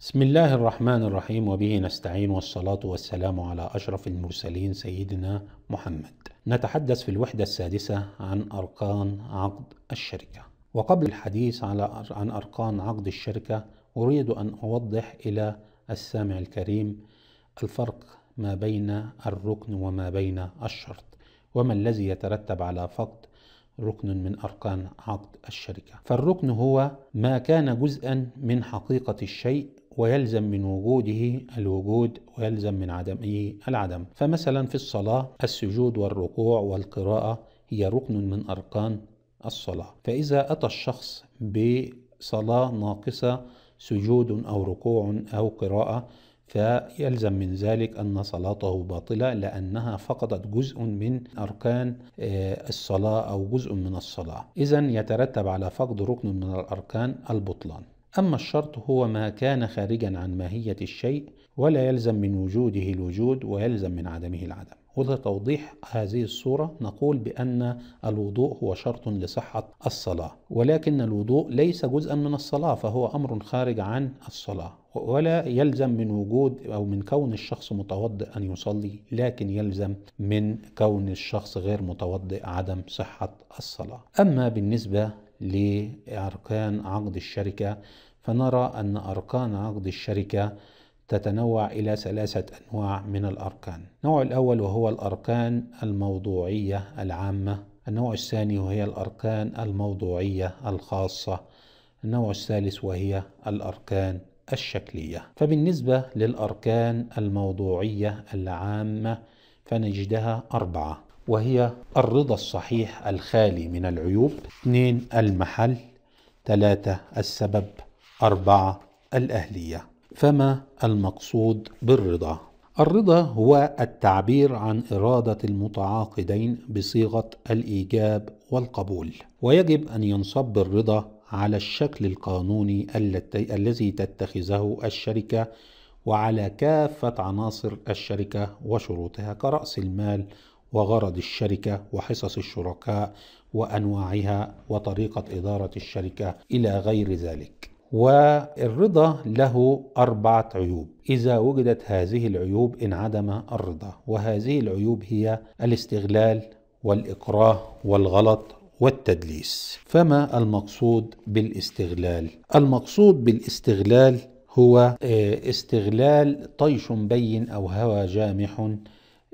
بسم الله الرحمن الرحيم وبه نستعين والصلاة والسلام على أشرف المرسلين سيدنا محمد. نتحدث في الوحدة السادسة عن أركان عقد الشركة. وقبل الحديث على عن أركان عقد الشركة أريد أن أوضح إلى السامع الكريم الفرق ما بين الركن وما بين الشرط وما الذي يترتب على فقد ركن من أركان عقد الشركة. فالركن هو ما كان جزءا من حقيقة الشيء ويلزم من وجوده الوجود ويلزم من عدمه العدم فمثلا في الصلاة السجود والركوع والقراءة هي ركن من أركان الصلاة فإذا أتى الشخص بصلاة ناقصة سجود أو ركوع أو قراءة فيلزم من ذلك أن صلاته باطلة لأنها فقدت جزء من أركان آه، الصلاة أو جزء من الصلاة إذا يترتب على فقد ركن من الأركان البطلان أما الشرط هو ما كان خارجا عن ماهية الشيء ولا يلزم من وجوده الوجود ويلزم من عدمه العدم ولتوضيح هذه الصورة نقول بأن الوضوء هو شرط لصحة الصلاة ولكن الوضوء ليس جزءا من الصلاة فهو أمر خارج عن الصلاة ولا يلزم من وجود أو من كون الشخص متوضئ أن يصلي لكن يلزم من كون الشخص غير متوضئ عدم صحة الصلاة أما بالنسبة لأركان عقد الشركة فنرى أن أركان عقد الشركة تتنوع إلى ثلاثة أنواع من الأركان النوع الأول وهو الأركان الموضوعية العامة النوع الثاني وهي الأركان الموضوعية الخاصة النوع الثالث وهي الأركان الشكلية فبالنسبة للأركان الموضوعية العامة فنجدها أربعة وهي الرضا الصحيح الخالي من العيوب اثنين المحل ثلاثة السبب أربعة الأهلية فما المقصود بالرضا؟ الرضا هو التعبير عن إرادة المتعاقدين بصيغة الإيجاب والقبول ويجب أن ينصب الرضا على الشكل القانوني الذي تتخذه الشركة وعلى كافة عناصر الشركة وشروطها كرأس المال وغرض الشركة وحصص الشركاء وأنواعها وطريقة إدارة الشركة إلى غير ذلك والرضا له أربعة عيوب إذا وجدت هذه العيوب انعدم الرضا وهذه العيوب هي الاستغلال والإكراه والغلط والتدليس فما المقصود بالاستغلال المقصود بالاستغلال هو آه، استغلال طيش بين أو هوى جامح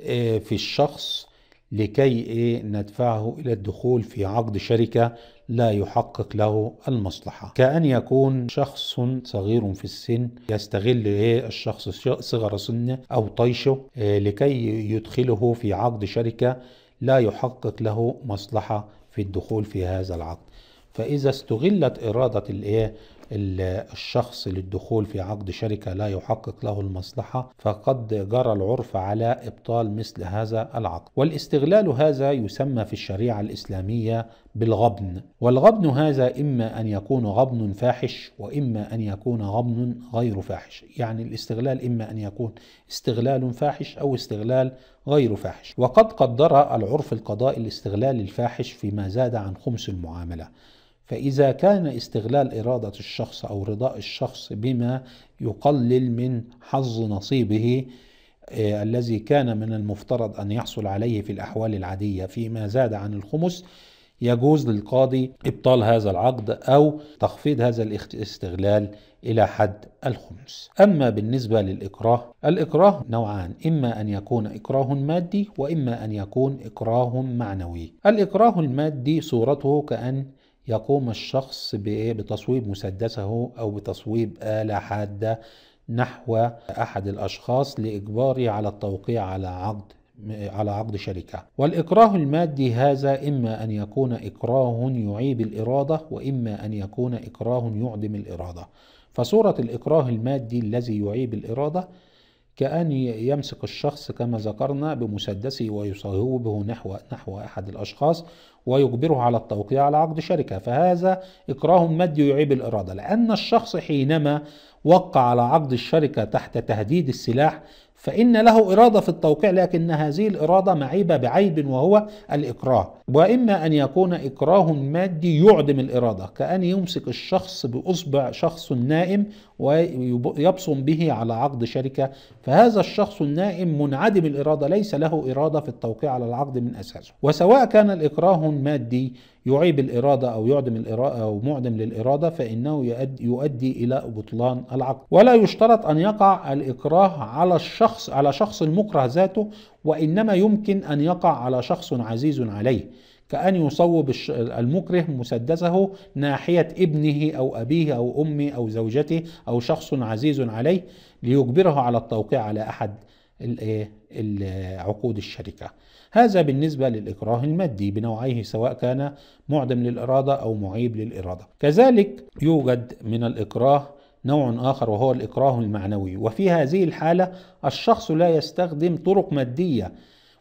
آه، في الشخص لكي إيه ندفعه إلى الدخول في عقد شركة لا يحقق له المصلحة كأن يكون شخص صغير في السن يستغل إيه الشخص صغر سنه أو طيشه إيه لكي يدخله في عقد شركة لا يحقق له مصلحة في الدخول في هذا العقد فإذا استغلت إرادة الإيه الشخص للدخول في عقد شركة لا يحقق له المصلحة فقد جرى العرف على إبطال مثل هذا العقد والاستغلال هذا يسمى في الشريعة الإسلامية بالغبن والغبن هذا إما أن يكون غبن فاحش وإما أن يكون غبن غير فاحش يعني الاستغلال إما أن يكون استغلال فاحش أو استغلال غير فاحش وقد قدر العرف القضائي الاستغلال الفاحش فيما زاد عن خمس المعاملة فإذا كان استغلال إرادة الشخص أو رضاء الشخص بما يقلل من حظ نصيبه آه، الذي كان من المفترض أن يحصل عليه في الأحوال العادية فيما زاد عن الخمس يجوز للقاضي إبطال هذا العقد أو تخفيض هذا الاستغلال إلى حد الخمس أما بالنسبة للإكراه الإكراه نوعان إما أن يكون إكراه مادي وإما أن يكون إكراه معنوي الإكراه المادي صورته كأن يقوم الشخص بتصويب مسدسه أو بتصويب آلة حادة نحو أحد الأشخاص لإجباره على التوقيع على عقد على عقد شركة والإكراه المادي هذا إما أن يكون إكراه يعيب الإرادة وإما أن يكون إكراه يعدم الإرادة فصورة الإكراه المادي الذي يعيب الإرادة كأن يمسك الشخص كما ذكرنا بمسدسه ويصوبه نحو نحو أحد الأشخاص ويجبره على التوقيع على عقد شركة فهذا إكراه مادي يعيب الإرادة لأن الشخص حينما وقع على عقد الشركة تحت تهديد السلاح فإن له إرادة في التوقيع لكن هذه الإرادة معيبة بعيب وهو الإكراه وإما أن يكون إكراه مادي يعدم الإرادة كأن يمسك الشخص بأصبع شخص نائم ويبصم به على عقد شركة فهذا الشخص النائم منعدم الإرادة ليس له إرادة في التوقيع على العقد من أساسه وسواء كان الإكراه مادي يعيب الإرادة أو يعدم الإرادة أو معدم للإرادة فإنه يؤدي إلى بطلان العقد ولا يشترط أن يقع الإكراه على الشخص على شخص المكره ذاته وإنما يمكن أن يقع على شخص عزيز عليه كأن يصوب المكره مسدسه ناحية ابنه أو أبيه أو أمه أو زوجته أو شخص عزيز عليه ليجبره على التوقيع على أحد إيه، عقود الشركة هذا بالنسبة للإكراه المادي بنوعيه سواء كان معدم للإرادة أو معيب للإرادة كذلك يوجد من الإكراه نوع آخر وهو الإكراه المعنوي وفي هذه الحالة الشخص لا يستخدم طرق مادية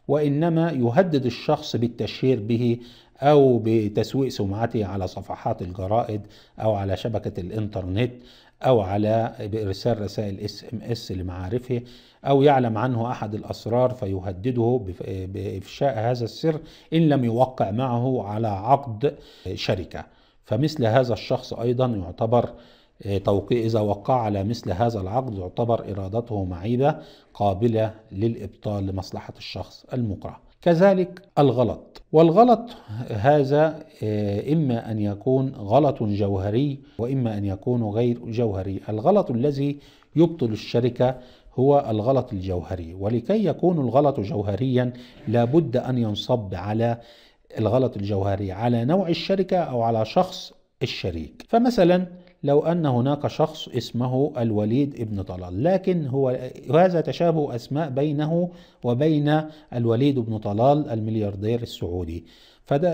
وإنما يهدد الشخص بالتشهير به أو بتسويق سمعته على صفحات الجرائد أو على شبكة الإنترنت أو على بإرسال رسائل اس ام اس لمعارفه أو يعلم عنه أحد الأسرار فيهدده بإفشاء هذا السر إن لم يوقع معه على عقد شركة فمثل هذا الشخص أيضا يعتبر آه، توقيع إذا وقع على مثل هذا العقد يعتبر إرادته معيبة قابلة للإبطال لمصلحة الشخص المكره كذلك الغلط والغلط هذا آه، إما أن يكون غلط جوهري وإما أن يكون غير جوهري الغلط الذي يبطل الشركة هو الغلط الجوهري ولكي يكون الغلط جوهريا لابد أن ينصب على الغلط الجوهري على نوع الشركة أو على شخص الشريك فمثلا لو أن هناك شخص اسمه الوليد ابن طلال لكن هو هذا تشابه أسماء بينه وبين الوليد بن طلال الملياردير السعودي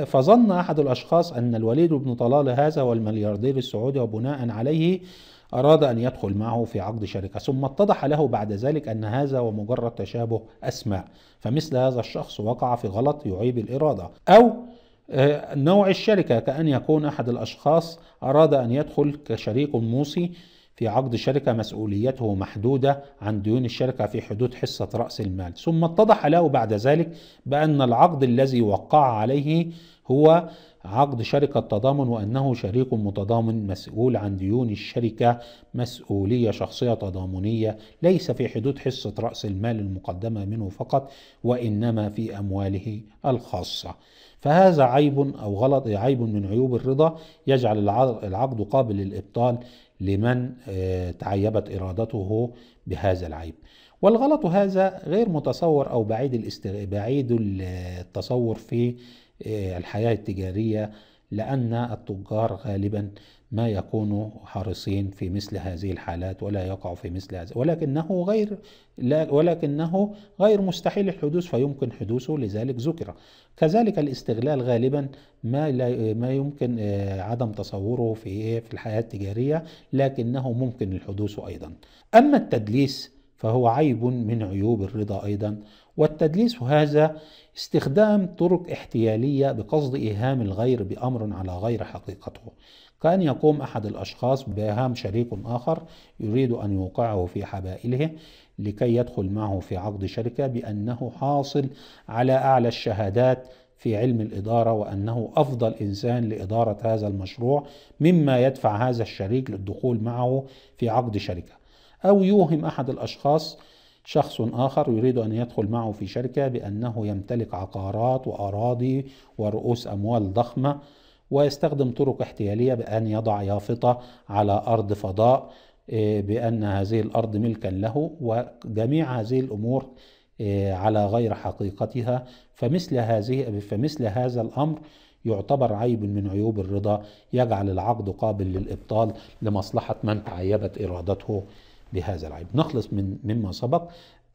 فظن أحد الأشخاص أن الوليد بن طلال هذا هو الملياردير السعودي وبناء عليه أراد أن يدخل معه في عقد شركة ثم اتضح له بعد ذلك أن هذا هو مجرد تشابه أسماء فمثل هذا الشخص وقع في غلط يعيب الإرادة أو آه، نوع الشركة كأن يكون أحد الأشخاص أراد أن يدخل كشريك موصي في عقد شركة مسؤوليته محدودة عن ديون الشركة في حدود حصة رأس المال ثم اتضح له بعد ذلك بأن العقد الذي وقع عليه هو عقد شركة تضامن وأنه شريك متضامن مسؤول عن ديون الشركة مسؤولية شخصية تضامنية ليس في حدود حصة رأس المال المقدمة منه فقط وإنما في أمواله الخاصة فهذا عيب أو غلط عيب من عيوب الرضا يجعل العقد قابل للإبطال لمن آه، تعيبت إرادته بهذا العيب والغلط هذا غير متصور أو بعيد, بعيد التصور في آه، الحياة التجارية لأن التجار غالبا ما يكونوا حريصين في مثل هذه الحالات ولا يقع في مثل هذا ولكنه غير لا ولكنه غير مستحيل الحدوث فيمكن حدوثه لذلك ذكر كذلك الاستغلال غالبا ما لا ما يمكن آه، عدم تصوره في إيه، في الحياة التجارية لكنه ممكن الحدوث أيضا أما التدليس فهو عيب من عيوب الرضا أيضا والتدليس هذا استخدام طرق احتيالية بقصد إيهام الغير بأمر على غير حقيقته كأن يقوم أحد الأشخاص بإيهام شريك آخر يريد أن يوقعه في حبائله لكي يدخل معه في عقد شركة بأنه حاصل على أعلى الشهادات في علم الإدارة وأنه أفضل إنسان لإدارة هذا المشروع مما يدفع هذا الشريك للدخول معه في عقد شركة أو يوهم أحد الأشخاص شخص آخر يريد أن يدخل معه في شركة بأنه يمتلك عقارات وأراضي ورؤوس أموال ضخمة ويستخدم طرق احتيالية بأن يضع يافطة على أرض فضاء آه، بأن هذه الأرض ملكا له وجميع هذه الأمور آه، على غير حقيقتها فمثل هذه فمثل هذا الأمر يعتبر عيب من عيوب الرضا يجعل العقد قابل للإبطال لمصلحة من تعيبت إرادته بهذا العيب نخلص من مما سبق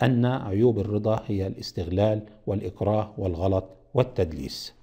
أن عيوب الرضا هي الاستغلال والإكراه والغلط والتدليس